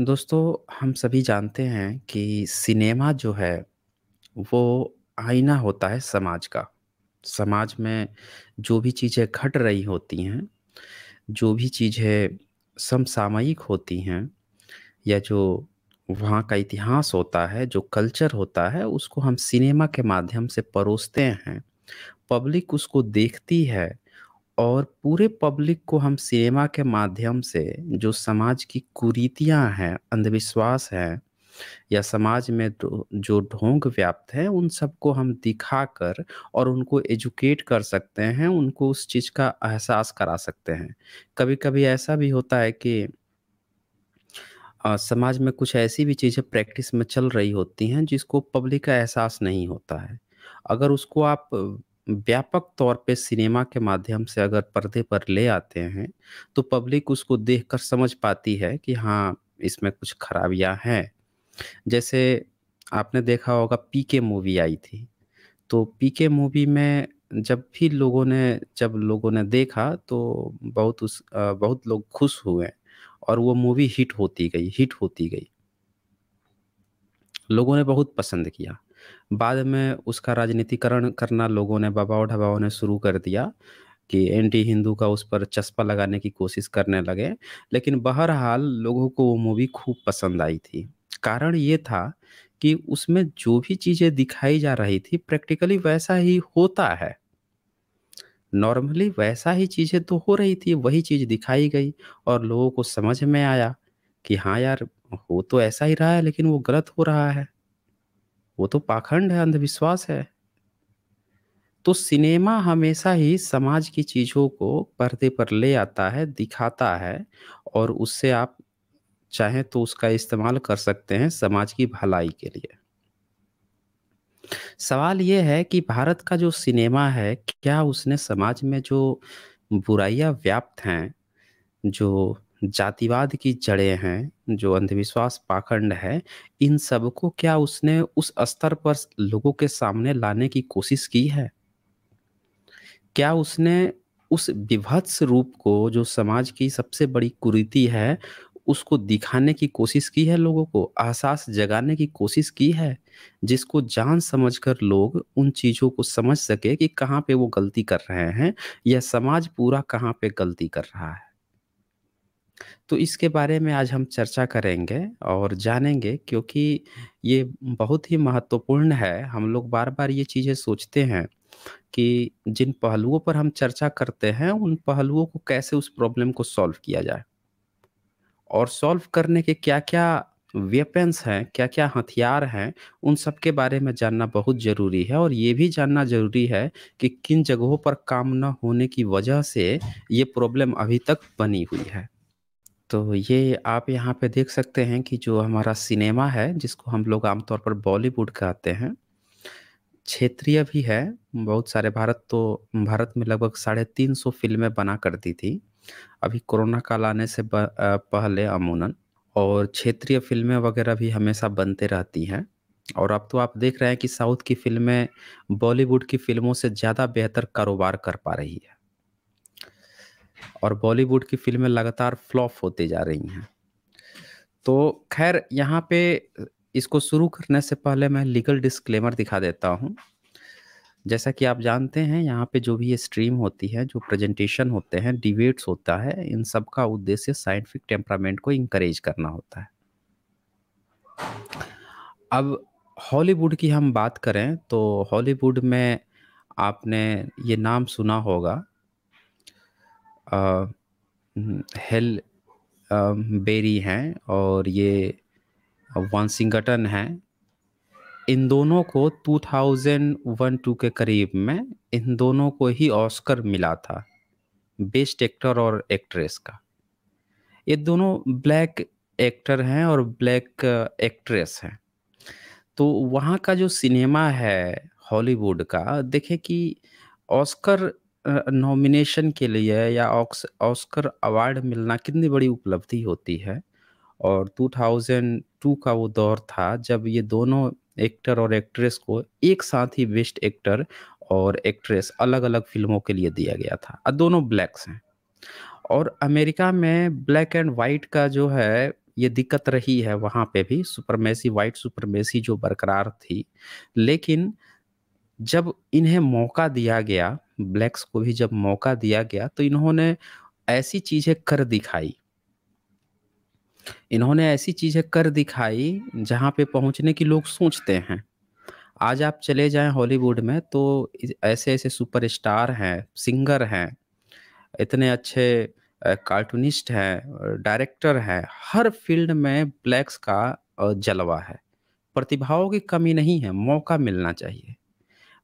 दोस्तों हम सभी जानते हैं कि सिनेमा जो है वो आईना होता है समाज का। समाज में जो भी चीज़ें घट रही होती हैं, जो भी चीज़ें समसामयिक होती हैं या जो वहाँ का इतिहास होता है, जो कल्चर होता है उसको हम सिनेमा के माध्यम से परोसते हैं। पब्लिक उसको देखती है और पूरे पब्लिक को हम सिनेमा के माध्यम से जो समाज की कुरीतियां हैं अंधविश्वास हैं या समाज में जो ढोंग व्याप्त है उन सबको हम दिखा कर और उनको एजुकेट कर सकते हैं उनको उस चीज़ का एहसास करा सकते हैं कभी कभी ऐसा भी होता है कि आ, समाज में कुछ ऐसी भी चीज़ें प्रैक्टिस में चल रही होती हैं जिसको पब्लिक का एहसास नहीं होता है अगर उसको आप व्यापक तौर पे सिनेमा के माध्यम से अगर पर्दे पर ले आते हैं तो पब्लिक उसको देखकर समझ पाती है कि हाँ इसमें कुछ खराबियां हैं जैसे आपने देखा होगा पीके मूवी आई थी तो पीके मूवी में जब भी लोगों ने जब लोगों ने देखा तो बहुत उस बहुत लोग खुश हुए और वो मूवी हिट होती गई हिट होती गई लोगों ने बहुत पसंद किया बाद में उसका राजनीतिकरण करना लोगों ने बबाव ढबाव ने शुरू कर दिया कि एंटी हिंदू का उस पर चस्पा लगाने की कोशिश करने लगे लेकिन बहरहाल लोगों को वो मूवी खूब पसंद आई थी कारण ये था कि उसमें जो भी चीज़ें दिखाई जा रही थी प्रैक्टिकली वैसा ही होता है नॉर्मली वैसा ही चीज़ें तो हो रही थी वही चीज़ दिखाई गई और लोगों को समझ में आया कि हाँ यार हो तो ऐसा ही रहा है लेकिन वो गलत हो रहा है वो तो पाखंड है अंधविश्वास है तो सिनेमा हमेशा ही समाज की चीज़ों को पर्दे पर ले आता है दिखाता है और उससे आप चाहें तो उसका इस्तेमाल कर सकते हैं समाज की भलाई के लिए सवाल ये है कि भारत का जो सिनेमा है क्या उसने समाज में जो बुराइयां व्याप्त हैं जो जातिवाद की जड़ें हैं जो अंधविश्वास पाखंड है इन सब को क्या उसने उस स्तर पर लोगों के सामने लाने की कोशिश की है क्या उसने उस विभत्स रूप को जो समाज की सबसे बड़ी कुरीति है उसको दिखाने की कोशिश की है लोगों को एहसास जगाने की कोशिश की है जिसको जान समझकर लोग उन चीज़ों को समझ सके कि कहाँ पे वो गलती कर रहे हैं या समाज पूरा कहाँ पे गलती कर रहा है तो इसके बारे में आज हम चर्चा करेंगे और जानेंगे क्योंकि ये बहुत ही महत्वपूर्ण है। हम लोग बार-बार ये चीज़ें सोचते हैं कि जिन पहलुओं पर हम चर्चा करते हैं, उन पहलुओं को कैसे उस प्रॉब्लम को सॉल्व किया जाए? और सॉल्व करने के क्या-क्या वेपन्स हैं, क्या-क्या हथियार हैं, उन सब के बारे में जानना बहुत ज़रूरी है और ये भी जानना ज़रूरी है कि किन जगहों पर काम न होने की वजह से ये प्रॉब्लम अभी तक बनी हुई है। तो ये आप यहाँ पे देख सकते हैं कि जो हमारा सिनेमा है जिसको हम लोग आमतौर पर बॉलीवुड कहते हैं क्षेत्रीय भी है बहुत सारे भारत तो भारत में लगभग साढ़े तीन सौ फिल्में बना करती थी अभी कोरोना काल आने से पहले अमूनन और क्षेत्रीय फिल्में वगैरह भी हमेशा बनते रहती हैं और अब तो आप देख रहे हैं कि साउथ की फिल्में बॉलीवुड की फिल्मों से ज़्यादा बेहतर कारोबार कर पा रही है और बॉलीवुड की फिल्में लगातार फ्लॉप होते जा रही हैं तो खैर यहाँ पे इसको शुरू करने से पहले मैं लीगल डिस्क्लेमर दिखा देता हूँ जैसा कि आप जानते हैं यहाँ पे जो भी ये स्ट्रीम होती है जो प्रेजेंटेशन होते हैं डिबेट्स होता है इन सब का उद्देश्य साइंटिफिक टेम्परामेंट को इंकरेज करना होता है अब हॉलीवुड की हम बात करें तो हॉलीवुड में आपने ये नाम सुना होगा हेल बेरी हैं और ये वांसिंगटन हैं इन दोनों को 2001-2 के करीब में इन दोनों को ही ऑस्कर मिला था बेस्ट एक्टर और एक्ट्रेस का ये दोनों ब्लैक एक्टर हैं और ब्लैक एक्ट्रेस हैं तो वहाँ का जो सिनेमा है हॉलीवुड का देखें कि ऑस्कर नॉमिनेशन के लिए या ऑस्कर अवार्ड मिलना कितनी बड़ी उपलब्धि होती है और 2002 का वो दौर था जब ये दोनों एक्टर और एक्ट्रेस को एक साथ ही बेस्ट एक्टर और एक्ट्रेस अलग-अलग फ़िल्मों के लिए दिया गया था और दोनों ब्लैक्स हैं। और अमेरिका में ब्लैक एंड वाइट का जो है ये दिक्कत रही है वहाँ पे भी सुपरमेसी वाइट सुपरमेसी जो बरकरार थी। लेकिन जब इन्हें मौका दिया गया ब्लैक्स को भी जब मौका दिया गया तो इन्होंने ऐसी चीज़ें कर दिखाई इन्होंने ऐसी चीज़ें कर दिखाई जहाँ पे पहुँचने की लोग सोचते हैं आज आप चले जाएं हॉलीवुड में तो ऐसे ऐसे सुपरस्टार हैं सिंगर हैं इतने अच्छे कार्टूनिस्ट हैं डायरेक्टर हैं हर फील्ड में ब्लैक्स का जलवा है प्रतिभाओं की कमी नहीं है मौका मिलना चाहिए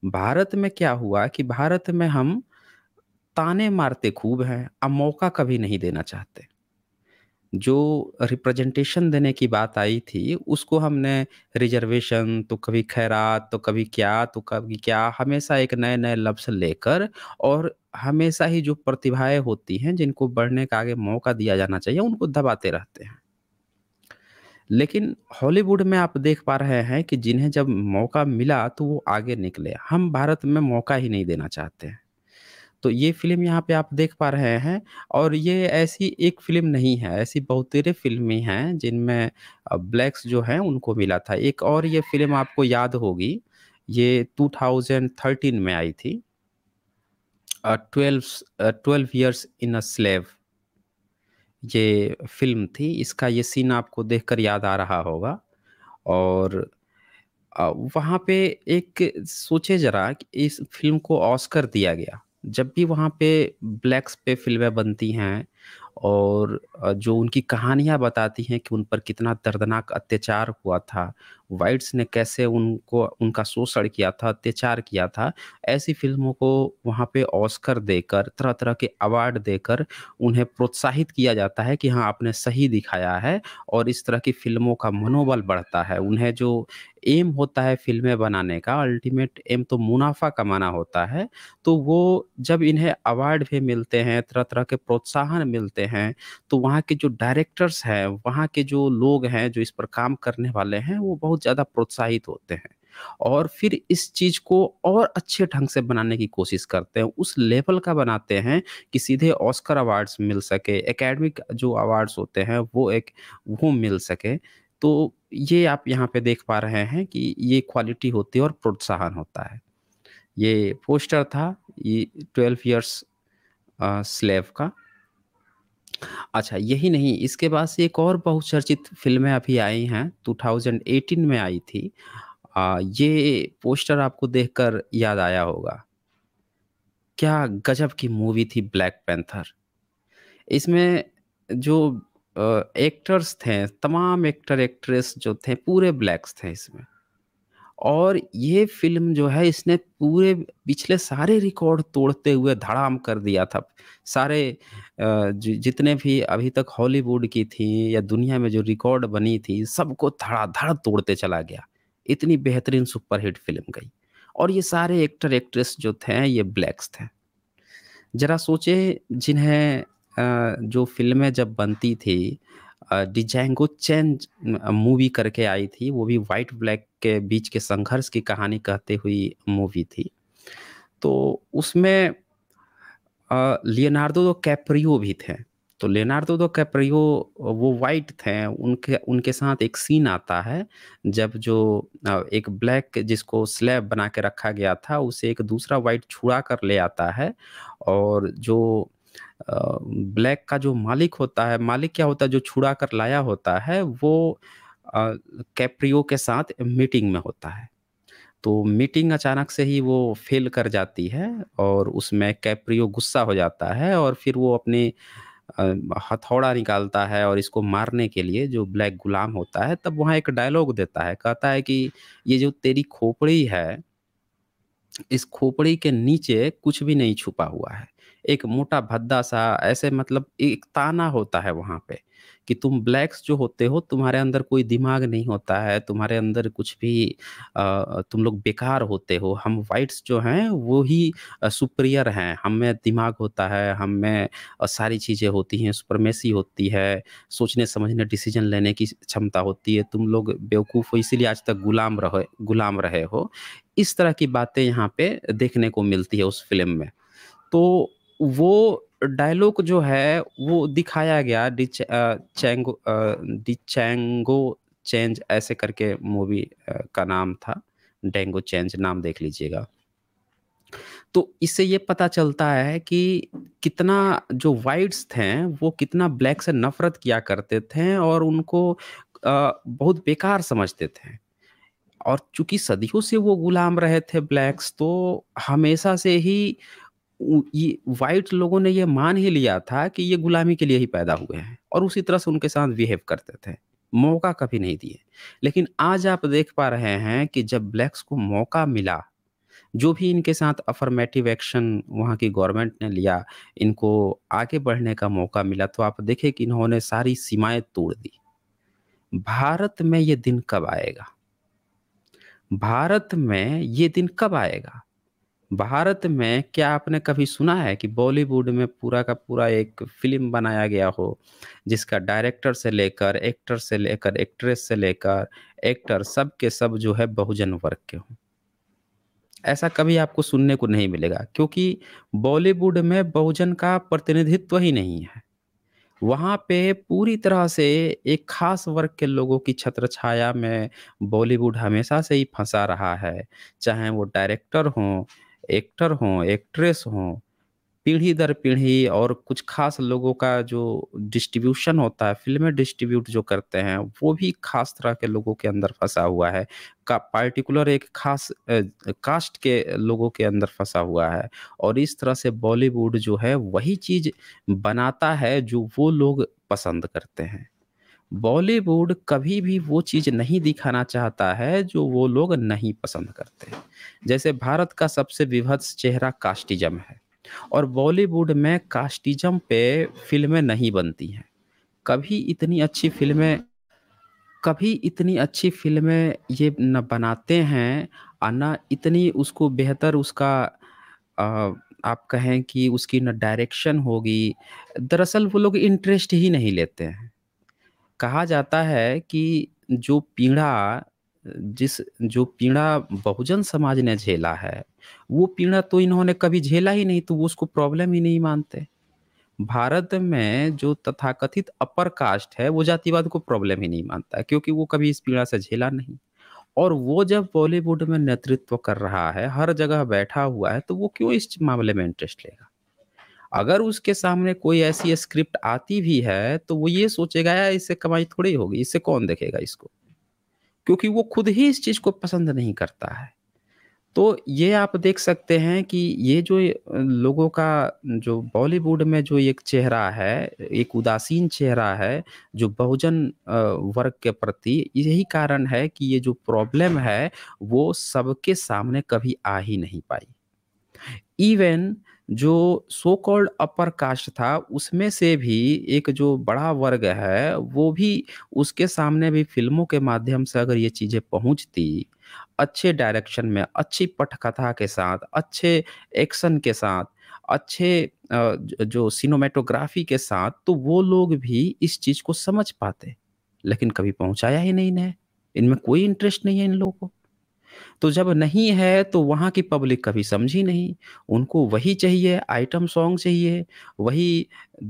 भारत में क्या हुआ कि भारत में हम ताने मारते खूब हैं अब मौका कभी नहीं देना चाहते जो रिप्रेजेंटेशन देने की बात आई थी उसको हमने रिजर्वेशन तो कभी खैरात तो कभी क्या तो कभी क्या हमेशा एक नए नए लफ्स लेकर और हमेशा ही जो प्रतिभाएं होती हैं जिनको बढ़ने का आगे मौका दिया जाना चाहिए उनको दबाते रहते हैं लेकिन हॉलीवुड में आप देख पा रहे हैं कि जिन्हें जब मौका मिला तो वो आगे निकले। हम भारत में मौका ही नहीं देना चाहते हैं। तो ये फ़िल्म यहाँ पे आप देख पा रहे हैं और ये ऐसी एक फ़िल्म नहीं है, ऐसी बहुत तेरे फ़िल्में हैं जिनमें ब्लैक्स जो हैं उनको मिला था। एक और ये फ़िल्म आपको याद होगी, ये 2013 में आई थी। Twelve twelve years years in a slave ये फिल्म थी इसका ये सीन आपको देखकर याद आ रहा होगा और वहाँ पे एक सोचे जरा कि इस फिल्म को ऑस्कर दिया गया जब भी वहाँ पे ब्लैक्स पे फिल्में बनती हैं और जो उनकी कहानियाँ बताती हैं कि उन पर कितना दर्दनाक अत्याचार हुआ था वाइट्स ने कैसे उनको उनका शोषण किया था अत्याचार किया था ऐसी फिल्मों को वहाँ पे ऑस्कर देकर तरह तरह के अवार्ड देकर उन्हें प्रोत्साहित किया जाता है कि हाँ आपने सही दिखाया है और इस तरह की फिल्मों का मनोबल बढ़ता है उन्हें जो एम होता है फिल्में बनाने का अल्टीमेट एम तो मुनाफा कमाना होता है तो वो जब इन्हें अवार्ड भी मिलते हैं तरह तरह के प्रोत्साहन मिलते हैं तो वहाँ के जो डायरेक्टर्स हैं वहाँ के जो लोग हैं जो इस पर काम करने वाले हैं वो बहुत बहुत ज़्यादा प्रोत्साहित होते हैं और फिर इस चीज़ को और अच्छे ढंग से बनाने की कोशिश करते हैं उस लेवल का बनाते हैं कि सीधे ऑस्कर अवार्ड्स मिल सके एकेडमिक जो अवार्ड्स होते हैं वो एक वो मिल सके तो ये आप यहाँ पे देख पा रहे हैं कि ये क्वालिटी होती है और प्रोत्साहन होता है ये पोस्टर था ये ट्वेल्व ईयर्स स्लेव का अच्छा, यही नहीं इसके बाद से एक और बहुत चर्चित फ़िल्में अभी आई हैं, 2018 में आई थी। आ, ये पोस्टर आपको देखकर याद आया होगा। क्या गज़ब की मूवी थी ब्लैक पैंथर। इसमें जो आ, एक्टर्स थे, तमाम एक्टर-एक्ट्रेस जो थे पूरे ब्लैक्स थे इसमें। और ये फिल्म जो है इसने पूरे पिछले सारे रिकॉर्ड तोड़ते हुए धड़ाम कर दिया था सारे जितने भी अभी तक हॉलीवुड की थी या दुनिया में जो रिकॉर्ड बनी थी सबको धड़ाधड़ तोड़ते चला गया इतनी बेहतरीन सुपरहिट फिल्म गई और ये सारे एक्टर एक्ट्रेस जो थे ये ब्लैक्स थे ज़रा सोचे जिन्हें जो फिल्में जब बनती थी डिजैंगो चैन मूवी करके आई थी वो भी वाइट ब्लैक के बीच के संघर्ष की कहानी कहते हुई मूवी थी तो उसमें लियोनार्डो दो कैप्रियो भी थे तो लेनार्डो दो कैप्रियो वो वाइट थे उनके उनके साथ एक सीन आता है जब जो एक ब्लैक जिसको स्लैब बना के रखा गया था उसे एक दूसरा वाइट छुड़ा कर ले आता है और जो ब्लैक का जो मालिक होता है मालिक क्या होता है जो छुड़ा कर लाया होता है वो कैप्रियो के साथ मीटिंग में होता है। तो मीटिंग अचानक से ही वो फ़ेल कर जाती है और उसमें कैप्रियो गुस्सा हो जाता है और फिर वो अपने हथौड़ा निकालता है और इसको मारने के लिए जो ब्लैक गुलाम होता है तब वहाँ एक डायलॉग देता है। कहता है कि ये जो तेरी खोपड़ी है, इस खोपड़ी के नीचे कुछ भी नहीं छुपा हुआ है। एक मोटा भद्दा सा ऐसे मतलब एक ताना होता है वहाँ पे कि तुम ब्लैक्स जो होते हो तुम्हारे अंदर कोई दिमाग नहीं होता है तुम्हारे अंदर कुछ भी आ, तुम लोग बेकार होते हो हम वाइट्स जो हैं वो ही सुप्रियर हैं हम में दिमाग होता है हम में सारी चीज़ें होती हैं सुपरमेसी होती है सोचने समझने डिसीजन लेने की क्षमता होती है तुम लोग बेवकूफ़ हो इसीलिए आज तक गुलाम रहे गुलाम रहे हो इस तरह की बातें यहाँ पे देखने को मिलती है उस फिल्म में तो वो डायलॉग जो है वो दिखाया गया चैंगो डी चैंगो चेंज ऐसे करके मूवी का नाम था डेंगो चेंज नाम देख लीजिएगा तो इससे ये पता चलता है कि कितना जो वाइट्स थे वो कितना ब्लैक से नफरत किया करते थे और उनको बहुत बेकार समझते थे और चूंकि सदियों से वो गुलाम रहे थे ब्लैक्स तो हमेशा से ही ये वाइट लोगों ने ये मान ही लिया था कि ये गुलामी के लिए ही पैदा हुए हैं और उसी तरह से उनके साथ बिहेव करते थे मौका कभी नहीं दिए लेकिन आज आप देख पा रहे हैं कि जब ब्लैक्स को मौका मिला जो भी इनके साथ अफर्मेटिव एक्शन वहाँ की गवर्नमेंट ने लिया इनको आगे बढ़ने का मौका मिला तो आप देखें कि इन्होंने सारी सीमाएं तोड़ दी भारत में ये दिन कब आएगा भारत में ये दिन कब आएगा भारत में क्या आपने कभी सुना है कि बॉलीवुड में पूरा का पूरा एक फिल्म बनाया गया हो जिसका डायरेक्टर से लेकर एक्टर से लेकर एक्ट्रेस से लेकर एक्टर सब के सब जो है बहुजन वर्ग के हों ऐसा कभी आपको सुनने को नहीं मिलेगा क्योंकि बॉलीवुड में बहुजन का प्रतिनिधित्व ही नहीं है वहाँ पे पूरी तरह से एक खास वर्ग के लोगों की छत्र छाया में बॉलीवुड हमेशा से ही फंसा रहा है चाहे वो डायरेक्टर हों एक्टर हों एक्ट्रेस हों पीढ़ी दर पीढ़ी और कुछ खास लोगों का जो डिस्ट्रीब्यूशन होता है फिल्में डिस्ट्रीब्यूट जो करते हैं वो भी खास तरह के लोगों के अंदर फंसा हुआ है का पार्टिकुलर एक खास कास्ट के लोगों के अंदर फंसा हुआ है और इस तरह से बॉलीवुड जो है वही चीज़ बनाता है जो वो लोग पसंद करते हैं बॉलीवुड कभी भी वो चीज़ नहीं दिखाना चाहता है जो वो लोग नहीं पसंद करते जैसे भारत का सबसे विभत्स चेहरा कास्टिज्म है और बॉलीवुड में कास्टिज्म पे फिल्में नहीं बनती हैं कभी इतनी अच्छी फिल्में कभी इतनी अच्छी फिल्में ये न बनाते हैं और न इतनी उसको बेहतर उसका आ, आप कहें कि उसकी न डायरेक्शन होगी दरअसल वो लोग इंटरेस्ट ही नहीं लेते हैं कहा जाता है कि जो पीड़ा जिस जो पीड़ा बहुजन समाज ने झेला है वो पीड़ा तो इन्होंने कभी झेला ही नहीं तो वो उसको प्रॉब्लम ही नहीं मानते भारत में जो तथाकथित अपर कास्ट है वो जातिवाद को प्रॉब्लम ही नहीं मानता क्योंकि वो कभी इस पीड़ा से झेला नहीं और वो जब बॉलीवुड में नेतृत्व कर रहा है हर जगह बैठा हुआ है तो वो क्यों इस मामले में इंटरेस्ट लेगा अगर उसके सामने कोई ऐसी स्क्रिप्ट आती भी है तो वो ये सोचेगा यार इससे कमाई थोड़ी होगी इससे कौन देखेगा इसको क्योंकि वो खुद ही इस चीज़ को पसंद नहीं करता है तो ये आप देख सकते हैं कि ये जो लोगों का जो बॉलीवुड में जो एक चेहरा है एक उदासीन चेहरा है जो बहुजन वर्ग के प्रति यही कारण है कि ये जो प्रॉब्लम है वो सबके सामने कभी आ ही नहीं पाई इवन जो सो कॉल्ड अपर कास्ट था उसमें से भी एक जो बड़ा वर्ग है वो भी उसके सामने भी फिल्मों के माध्यम से अगर ये चीज़ें पहुंचती अच्छे डायरेक्शन में अच्छी पटकथा के साथ अच्छे एक्शन के साथ अच्छे जो सिनेमेटोग्राफी के साथ तो वो लोग भी इस चीज़ को समझ पाते लेकिन कभी पहुंचाया ही नहीं इन्हें इनमें कोई इंटरेस्ट नहीं है इन लोगों को तो जब नहीं है तो वहाँ की पब्लिक कभी समझी नहीं उनको वही चाहिए आइटम सॉन्ग चाहिए वही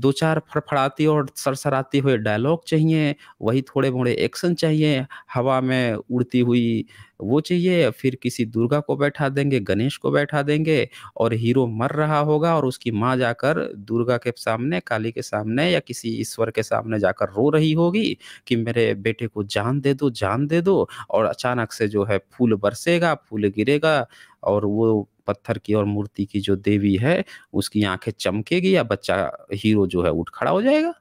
दो चार फड़फड़ाते और सरसराते हुए डायलॉग चाहिए वही थोड़े मोड़े एक्शन चाहिए हवा में उड़ती हुई वो चाहिए फिर किसी दुर्गा को बैठा देंगे गणेश को बैठा देंगे और हीरो मर रहा होगा और उसकी माँ जाकर दुर्गा के सामने काली के सामने या किसी ईश्वर के सामने जाकर रो रही होगी कि मेरे बेटे को जान दे दो जान दे दो और अचानक से जो है फूल बरसेगा फूल गिरेगा और वो पत्थर की और मूर्ति की जो देवी है उसकी आंखें चमकेगी या बच्चा हीरो जो है उठ खड़ा हो जाएगा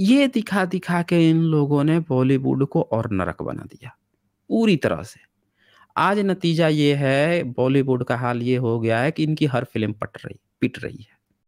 ये दिखा दिखा के इन लोगों ने बॉलीवुड को और नरक बना दिया पूरी तरह से आज नतीजा ये है बॉलीवुड का हाल ये हो गया है कि इनकी हर फिल्म पट रही पिट रही है